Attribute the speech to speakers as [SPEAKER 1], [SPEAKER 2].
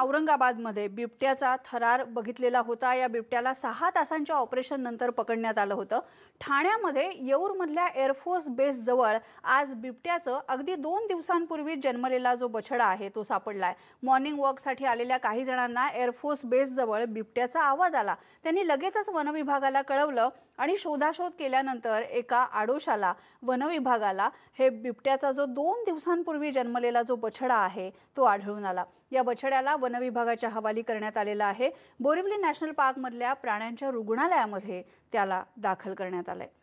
[SPEAKER 1] औरंगाबादमध्ये बिबट्याचा थरार बघितलेला होता या बिबट्याला सहा तासांच्या ऑपरेशन नंतर पकडण्यात आलं होतं ठाण्यामध्ये येऊरमधल्या एअरफोर्स बेसजवळ आज बिबट्याचं अगदी दोन दिवसांपूर्वी जन्मलेला जो बछडा आहे तो सापडला आहे मॉर्निंग वॉकसाठी आलेल्या काही जणांना एअरफोर्स बेसजवळ बिबट्याचा आवाज आला त्यांनी लगेचच वनविभागाला कळवलं आणि शोधाशोध केल्यानंतर एका आडोशाला वनविभागाला हे बिबट्याचा जो दोन दिवसांपूर्वी जन्मलेला जो बछडा आहे तो आढळून आला या बछड्याला वनविभागाच्या हवाली करण्यात आलेला आहे बोरिवली नॅशनल पार्कमधल्या प्राण्यांच्या रुग्णालयामध्ये त्याला दाखल करण्यात आलं